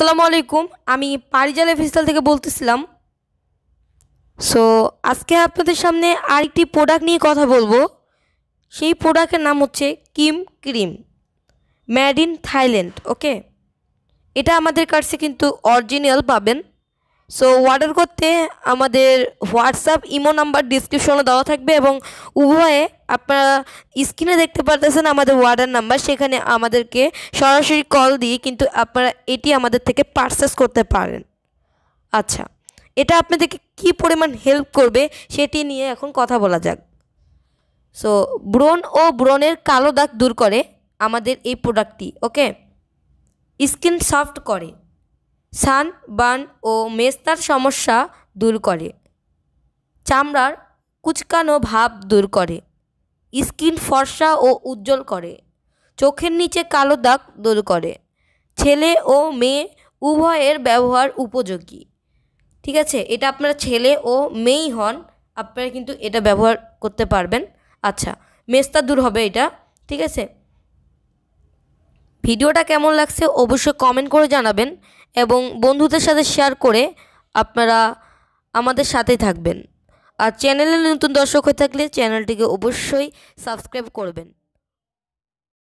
আসসালামু আলাইকুম আমি পারিজাল ফিস্তাল থেকে বলতেছিলাম সো আজকে আপনাদের সামনে আরেকটি প্রোডাক্ট নিয়ে কথা বলবো সেই প্রোডাক্টের নাম হচ্ছে Kim cream made in Thailand okay এটা আমাদের কাছে কিন্তু অরিজিনাল পাবেন সো অর্ডার করতে আমাদের হোয়াটসঅ্যাপ ইমো নাম্বার ডিসক্রিপশনে দেওয়া থাকবে এবং উভয়ে আপনারা স্ক্রিনে দেখতে পারতেছেন আমাদের অর্ডার নাম্বার সেখানে আমাদেরকে সরাসরি কল দিয়ে কিন্তু আপনারা এটি আমাদের থেকে পারচেস করতে পারেন আচ্ছা এটা আপনাদেরকে কি পরিমাণ হেল্প করবে সেটি নিয়ে এখন কথা বলা যাক সো ব্রণ ও ব্রণের কালো দাগ দূর করে আমাদের এই প্রোডাক্টটি ওকে স্কিন সফট করে সান বার্ন ও মেস্তার সমস্যা দূর করে চামড়ার কুচকানো ভাব দূর করে স্কিন ফর্সা ও উজ্জ্বল করে চোখের নিচে কালো দাগ দূর করে ছেলে ও মেয়ে উভয়ের ব্যবহার উপযোগী ঠিক আছে এটা আপনার ছেলে ও মেয়েই হন আপনারা কিন্তু এটা ব্যবহার করতে পারবেন আচ্ছা মেস্তা দূর হবে এটা ঠিক আছে ভিডিওটা কেমন লাগছে অবশ্যই কমেন্ট করে জানাবেন এবং বন্ধুদের সাথে শেয়ার করে আপনারা আমাদের সাথে থাকবেন আর চ্যানেলে নতুন দর্শক হয়ে থাকলে চ্যানেলটিকে অবশ্যই সাবস্ক্রাইব করবেন